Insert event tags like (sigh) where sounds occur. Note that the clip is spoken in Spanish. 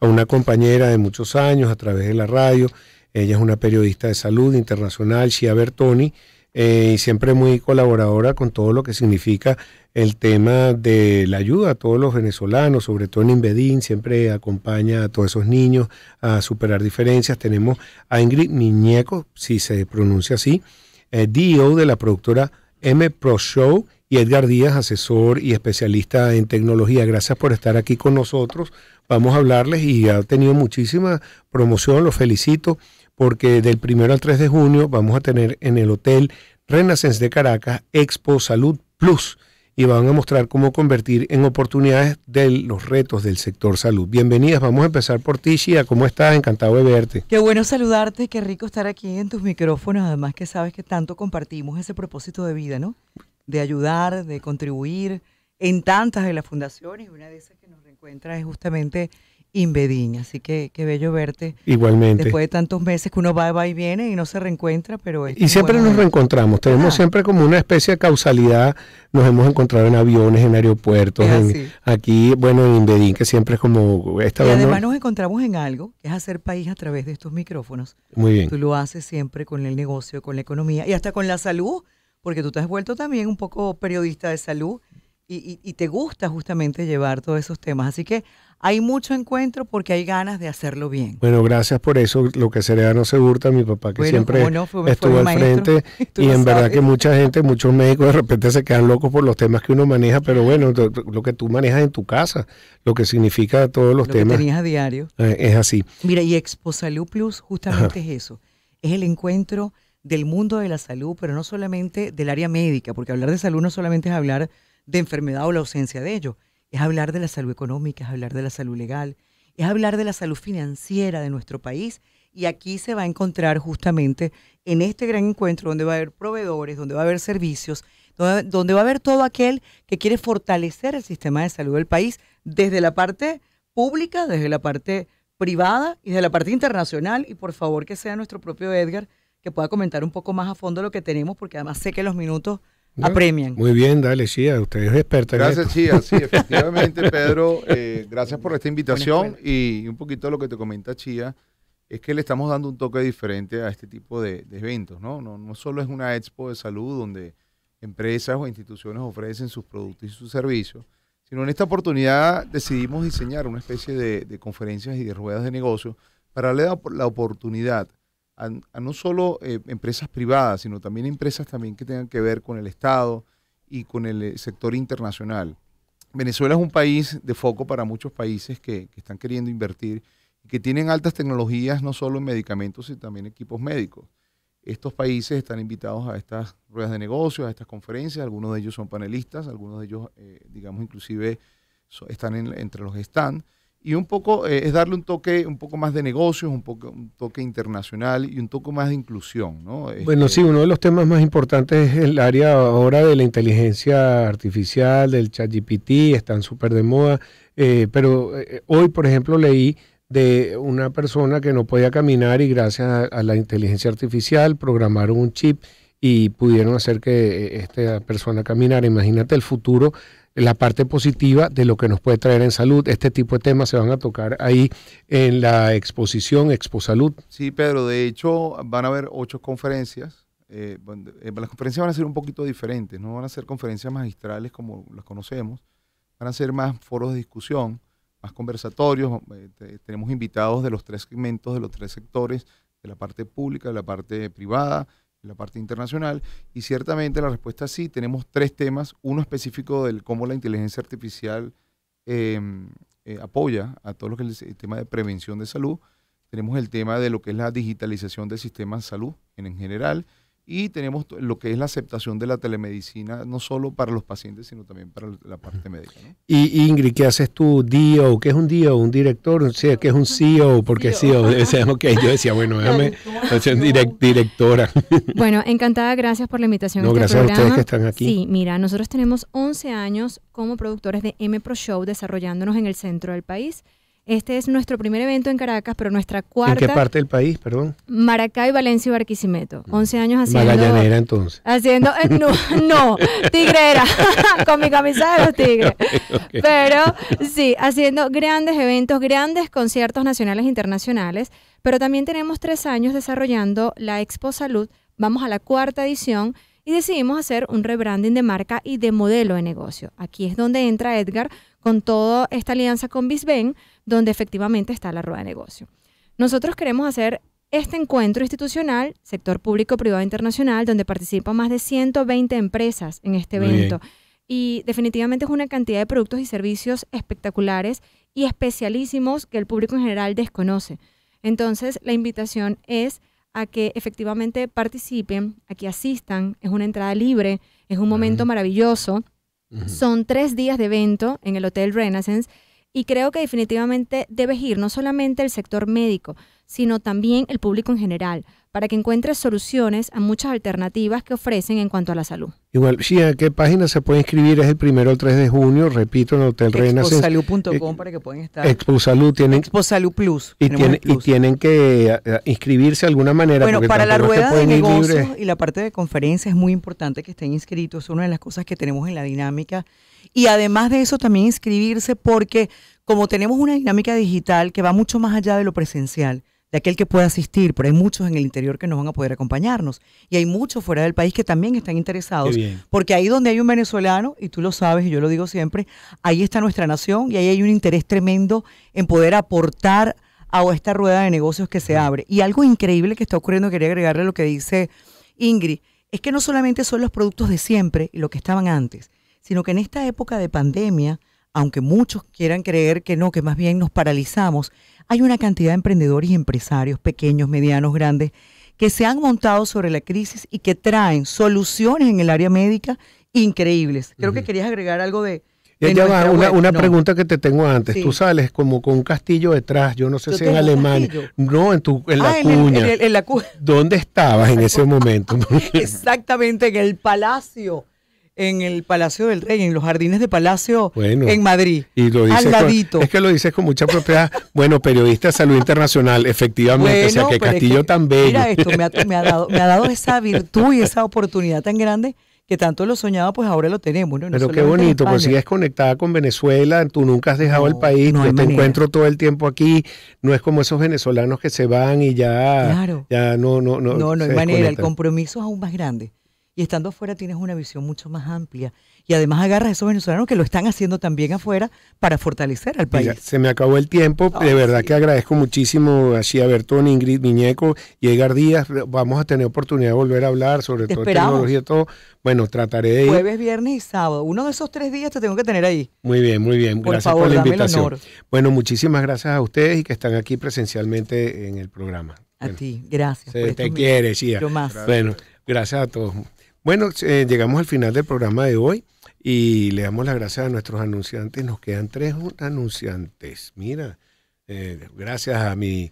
a una compañera de muchos años a través de la radio. Ella es una periodista de salud internacional, Shia Bertoni, eh, y siempre muy colaboradora con todo lo que significa el tema de la ayuda a todos los venezolanos, sobre todo en Inbedín, siempre acompaña a todos esos niños a superar diferencias. Tenemos a Ingrid Miñeco, si se pronuncia así, eh, DO e de la productora M Pro Show y Edgar Díaz, asesor y especialista en tecnología. Gracias por estar aquí con nosotros vamos a hablarles y ha tenido muchísima promoción, los felicito, porque del 1 al 3 de junio vamos a tener en el Hotel Renaissance de Caracas Expo Salud Plus y van a mostrar cómo convertir en oportunidades de los retos del sector salud. Bienvenidas, vamos a empezar por ti, Shia. ¿Cómo estás? Encantado de verte. Qué bueno saludarte, qué rico estar aquí en tus micrófonos, además que sabes que tanto compartimos ese propósito de vida, ¿no? De ayudar, de contribuir en tantas de las fundaciones, una de esas que nos encuentra es justamente Inbedín, Así que qué bello verte. Igualmente. Después de tantos meses que uno va, va y viene y no se reencuentra, pero... Y siempre nos reencontramos. Tenemos siempre como una especie de causalidad. Nos hemos encontrado en aviones, en aeropuertos, aquí, bueno, en que siempre es como... Esta y además nos encontramos en algo, que es hacer país a través de estos micrófonos. Muy bien. Tú lo haces siempre con el negocio, con la economía y hasta con la salud, porque tú te has vuelto también un poco periodista de salud y, te gusta justamente llevar todos esos temas. Así que hay mucho encuentro porque hay ganas de hacerlo bien. Bueno, gracias por eso. Lo que se no se hurta, mi papá que siempre estuvo al frente. (laughs) y en verdad que mucha gente, muchos médicos de repente se quedan locos por los temas que uno maneja, pero bueno, lo que tú manejas en tu casa, lo que significa todos los temas. Que tenías a diario. Eh, es así. Mira, y Expo Salud Plus justamente es eso. Es el encuentro del mundo de la salud, pero no solamente del área médica, porque hablar de salud no solamente es hablar de enfermedad o la ausencia de ello. Es hablar de la salud económica, es hablar de la salud legal, es hablar de la salud financiera de nuestro país. Y aquí se va a encontrar justamente en este gran encuentro donde va a haber proveedores, donde va a haber servicios, donde, va a haber todo aquel que quiere fortalecer el sistema de salud del país desde la parte pública, desde la parte privada y desde la parte internacional. Y por favor que sea nuestro propio Edgar que pueda comentar un poco más a fondo lo que tenemos, porque además sé que los minutos apremian. Muy bien, dale, Chía, usted es experta. gracias, Chía. Sí, (laughs) efectivamente, Pedro, eh, gracias por esta invitación y un poquito lo que te comenta Chía es que le estamos dando un toque diferente a este tipo de, eventos, ¿no? ¿no? ¿no? solo es una expo de salud donde empresas o instituciones ofrecen sus productos y sus servicios, sino en esta oportunidad decidimos diseñar una especie de, conferencias y de ruedas de negocio para darle la oportunidad a, no solo eh, empresas privadas, sino también empresas también que tengan que ver con el Estado y con el eh, sector internacional. Venezuela es un país de foco para muchos países que, están queriendo invertir y que tienen altas tecnologías no solo en medicamentos, sino también equipos médicos. Estos países están invitados a estas ruedas de negocios, a estas conferencias, algunos de ellos son panelistas, algunos de ellos, eh, digamos, inclusive están entre los stands y un poco eh, es darle un toque un poco más de negocios, un, poco, un toque internacional y un toque más de inclusión. ¿no? Bueno, este, sí, uno de los temas más importantes es el área ahora de la inteligencia artificial, del ChatGPT, están súper de moda. Eh, pero eh, hoy, por ejemplo, leí de una persona que no podía caminar y gracias a, a la inteligencia artificial programaron un chip y pudieron hacer que esta persona caminara. Imagínate el futuro la parte positiva de lo que nos puede traer en salud. Este tipo de temas se van a tocar ahí en la exposición Expo Salud Sí, Pedro, de hecho van a haber ocho conferencias. Eh, eh, las conferencias van a ser un poquito diferentes, no van a ser conferencias magistrales como las conocemos, van a ser más foros de discusión, más conversatorios. Eh, tenemos invitados de los tres segmentos, de los tres sectores, de la parte pública, de la parte privada, la parte internacional, y ciertamente la respuesta es sí. Tenemos tres temas, uno específico del cómo la inteligencia artificial em, eh, apoya a todo lo que es el tema de prevención de salud. Tenemos el tema de lo que es la digitalización de sistemas de salud en general. Y tenemos lo que es la aceptación de la telemedicina, no solo para los pacientes, sino también para la parte médica. ¿no? Y Ingrid, ¿qué haces tú? DIO, ¿qué es un DIO? ¿Un director? O sea, ¿Qué es un CEO? Porque CEO, o e yo decía, bueno, (laughs) déjame ser directora. (laughs) Bueno, encantada, gracias por la invitación. Este gracias a ustedes que están aquí. Sí, mira, nosotros tenemos 11 años como productores de M Pro Show desarrollándonos en el centro del país. Este es nuestro primer evento en Caracas, pero nuestra cuarta. ¿En qué parte del país, perdón? Maracay, Valencia y Barquisimeto. 11 mm. años haciendo. Magallanera, entonces. Haciendo. Eh, (laughs) no, tigrera. (laughs) con mi camisa de los tigres. (laughs) Pero sí, haciendo grandes eventos, grandes conciertos nacionales e internacionales. Pero también tenemos tres años desarrollando la Expo Salud. Vamos a la cuarta edición y decidimos hacer un rebranding de marca y de modelo de negocio. Aquí es donde entra Edgar con toda esta alianza con Bisben, donde efectivamente está la rueda de negocio. Nosotros queremos hacer este encuentro institucional, sector público-privado internacional, donde participan más de 120 empresas en este evento. Y definitivamente es una cantidad de productos y servicios espectaculares y especialísimos que el público en general desconoce. Entonces, la invitación es a que efectivamente participen, a que asistan. Es una entrada libre, es un momento maravilloso. Son tres días de evento en el Hotel Renaissance y creo que definitivamente debes ir no solamente el sector médico, sino también el público en general para que encuentres soluciones a muchas alternativas que ofrecen en cuanto a la salud. Igual, a ¿qué página se puede inscribir? Es el primero el 3 de junio, repito, en Hotel Renaissance. Exposalud.com para eh, que puedan estar. Exposalud tienen. Exposalud Plus. Y, y tienen que eh, eh, inscribirse de alguna manera. Bueno, para la rueda de negocios y la parte de conferencias es muy importante que estén inscritos. Es una de las cosas que tenemos en la dinámica. Y además de eso, también inscribirse porque como tenemos una dinámica digital que va mucho más allá de lo presencial, de aquel que pueda asistir, pero hay muchos en el interior que no van a poder acompañarnos y hay muchos fuera del país que también están interesados, porque ahí donde hay un venezolano, y tú lo sabes y yo lo digo siempre, ahí está nuestra nación y ahí hay un interés tremendo en poder aportar a esta rueda de negocios que se abre. Y algo increíble que está ocurriendo, quería agregarle lo que dice Ingrid, es que no solamente son los productos de siempre y lo que estaban antes, sino que en esta época de pandemia aunque muchos quieran creer que no, que más bien nos paralizamos, hay una cantidad de emprendedores y empresarios, pequeños, medianos, grandes, que se han montado sobre la crisis y que traen soluciones en el área médica increíbles. Creo que querías agregar algo de... una, pregunta que te tengo antes. Tú sales como con un castillo detrás, yo no sé si en Alemania. No, en, tu, en la ah, cuña. ¿Dónde estabas en ese momento? (laughs) Exactamente, en el palacio en el Palacio del Rey, en los jardines de Palacio en Madrid. Y lo al ladito. es que lo dices con mucha propiedad. Bueno, periodista de salud internacional, efectivamente. o sea, que Castillo también Mira esto, me ha, dado, me ha dado esa virtud y esa oportunidad tan grande que tanto lo soñaba, pues ahora lo tenemos. Pero qué bonito, pues sigues conectada con Venezuela, tú nunca has dejado el país, no te encuentro todo el tiempo aquí, no es como esos venezolanos que se van y ya, claro. ya no, no, no. No, no hay manera, el compromiso es aún más grande. Y estando afuera tienes una visión mucho más amplia. Y además agarras a esos venezolanos que lo están haciendo también afuera para fortalecer al país. se me acabó el tiempo. de verdad que agradezco muchísimo a Bertón, Ingrid Miñeco y Edgar Díaz. Vamos a tener oportunidad de volver a hablar sobre todo tecnología y todo. Bueno, trataré de ir. Jueves, viernes y sábado. Uno de esos tres días te tengo que tener ahí. Muy bien, muy bien. Por gracias por la invitación. Bueno, muchísimas gracias a ustedes y que están aquí presencialmente en el programa. A ti, gracias. te quiere, sí, más. Bueno, gracias a todos. Bueno, eh, llegamos al final del programa de hoy y le damos las gracias a nuestros anunciantes. Nos quedan tres anunciantes. Mira, eh, gracias a mi